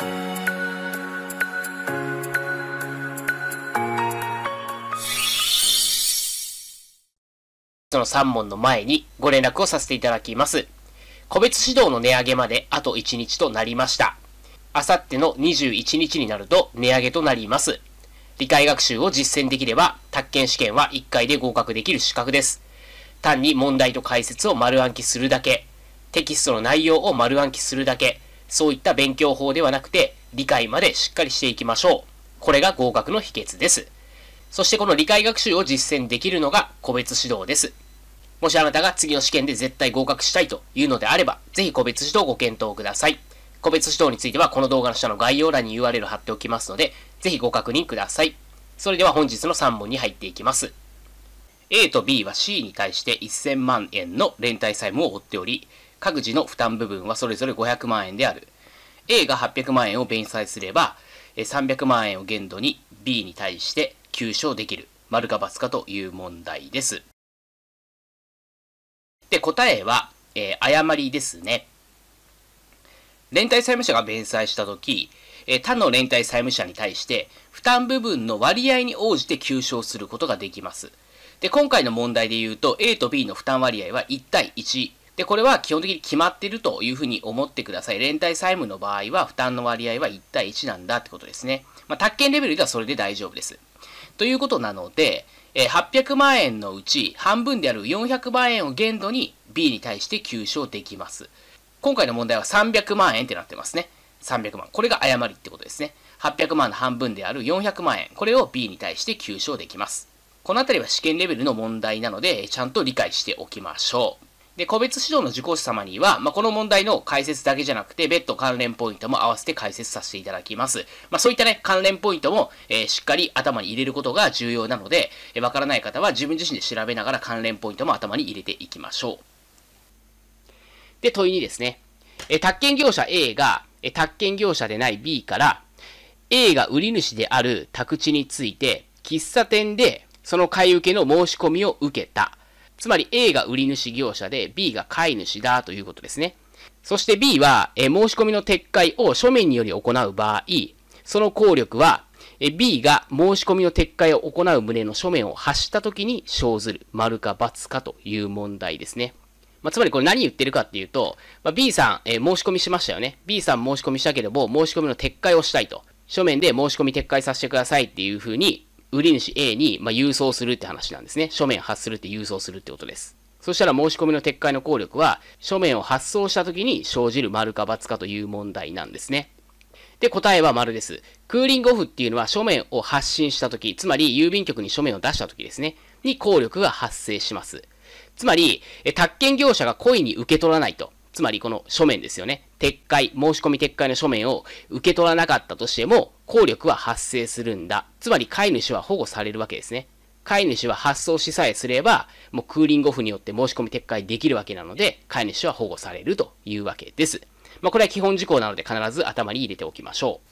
その3問の前にご連絡をさせていただきます。個別指導の値上げまであと1日となりました。あさっての21日になると値上げとなります。理解学習を実践できれば、宅建試験は1回で合格できる資格です。単に問題と解説を丸暗記するだけ、テキストの内容を丸暗記するだけ、そういった勉強法ではなくて、理解までしっかりしていきましょう。これが合格の秘訣です。そしてこの理解学習を実践できるのが個別指導です。もしあなたが次の試験で絶対合格したいというのであれば、ぜひ個別指導をご検討ください。個別指導についてはこの動画の下の概要欄に URL 貼っておきますので、ぜひご確認ください。それでは本日の3問に入っていきます。A と B は C に対して1000万円の連帯債務を負っており、各自の負担部分はそれぞれ500万円である。A が800万円を弁済すれば、300万円を限度に B に対して求償できる。丸か×かという問題です。で、答えは、えー、誤りですね。連帯債務者が弁済したとき、えー、他の連帯債務者に対して負担部分の割合に応じて求償することができます。で、今回の問題で言うと A と B の負担割合は1対1で、これは基本的に決まってるというふうに思ってください。連帯債務の場合は負担の割合は1対1なんだってことですね。まあ、宅建レベルではそれで大丈夫です。ということなので、え800万円のうち半分である400万円を限度に B に対して求償できます。今回の問題は300万円ってなってますね。300万。これが誤りってことですね。800万の半分である400万円。これを B に対して求償できます。このあたりは試験レベルの問題なので、ちゃんと理解しておきましょう。で、個別指導の受講者様には、まあ、この問題の解説だけじゃなくて、別途関連ポイントも合わせて解説させていただきます。まあ、そういったね、関連ポイントも、えー、しっかり頭に入れることが重要なので、えー、わからない方は自分自身で調べながら関連ポイントも頭に入れていきましょう。で、問い2ですね。えー、宅建業者 A が、えー、宅建業者でない B から、A が売り主である宅地について、喫茶店でその買い受けの申し込みを受けた。つまり A が売り主業者で B が買い主だということですね。そして B は、え申し込みの撤回を書面により行う場合、その効力は、え B が申し込みの撤回を行う旨の書面を発した時に生ずる、丸か×かという問題ですね。まあ、つまりこれ何言ってるかっていうと、まあ、B さん、えー、申し込みしましたよね。B さん申し込みしたけれども、申し込みの撤回をしたいと。書面で申し込み撤回させてくださいっていうふうに売り主 A に、ま郵送するって話なんですね。書面発するって郵送するってことです。そしたら申し込みの撤回の効力は、書面を発送した時に生じる丸か罰かという問題なんですね。で、答えは丸です。クーリングオフっていうのは書面を発信した時、つまり郵便局に書面を出した時ですね、に効力が発生します。つまり、え宅建業者が故意に受け取らないと。つまりこの書面ですよね。撤回、申し込み撤回の書面を受け取らなかったとしても、効力は発生するんだ。つまり飼い主は保護されるわけですね。飼い主は発送しさえすれば、もうクーリングオフによって申し込み撤回できるわけなので、飼い主は保護されるというわけです。まあ、これは基本事項なので必ず頭に入れておきましょ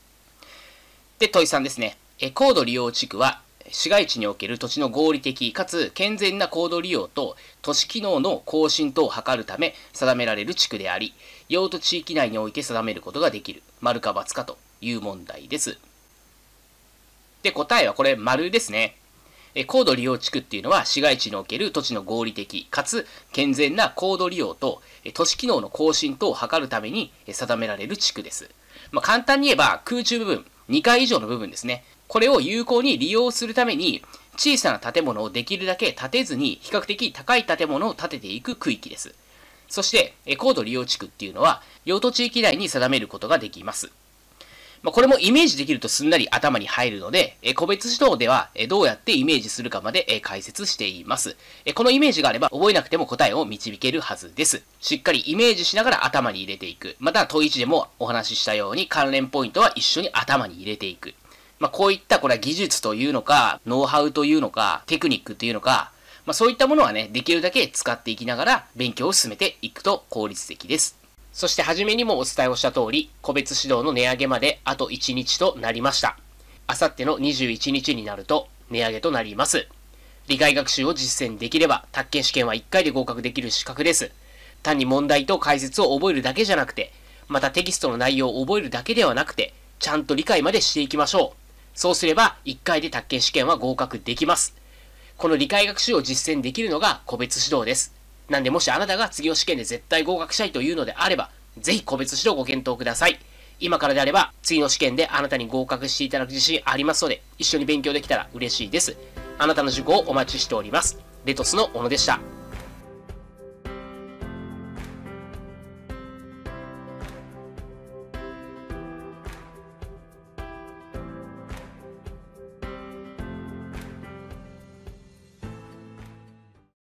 う。で、問いさんですね。え、高度利用地区は市街地における土地の合理的かつ健全な高度利用と都市機能の更新等を図るため定められる地区であり、用途地域内において定めることができる。丸か×かという問題です。で、答えはこれ、丸ですね。え高度利用地区っていうのは市街地における土地の合理的かつ健全な高度利用と都市機能の更新等を図るために定められる地区です。まあ、簡単に言えば空中部分、2階以上の部分ですね。これを有効に利用するために、小さな建物をできるだけ建てずに、比較的高い建物を建てていく区域です。そして、高度利用地区っていうのは、用途地域内に定めることができます。まあ、これもイメージできるとすんなり頭に入るので、え個別指導では、えどうやってイメージするかまで、え解説しています、えこのイメージがあれば、覚えなくても答えを導けるはずです。しっかりイメージしながら頭に入れていく。また、問い1でもお話ししたように、関連ポイントは一緒に頭に入れていく。まあ、こういった、これは技術というのか、ノウハウというのか、テクニックというのか、まあ、そういったものはね、できるだけ使っていきながら勉強を進めていくと効率的です。そして初めにもお伝えをした通り、個別指導の値上げまであと1日となりました。あさっての21日になると値上げとなります。理解学習を実践できれば、宅建試験は1回で合格できる資格です。単に問題と解説を覚えるだけじゃなくて、またテキストの内容を覚えるだけではなくて、ちゃんと理解までしていきましょう。そうすれば、1回で宅建試験は合格できます。この理解学習を実践できるのが個別指導です。なんでもしあなたが次の試験で絶対合格したいというのであれば、ぜひ個別指導ご検討ください。今からであれば、次の試験であなたに合格していただく自信ありますので、一緒に勉強できたら嬉しいです。あなたの受講をお待ちしております。レトスの小野でした。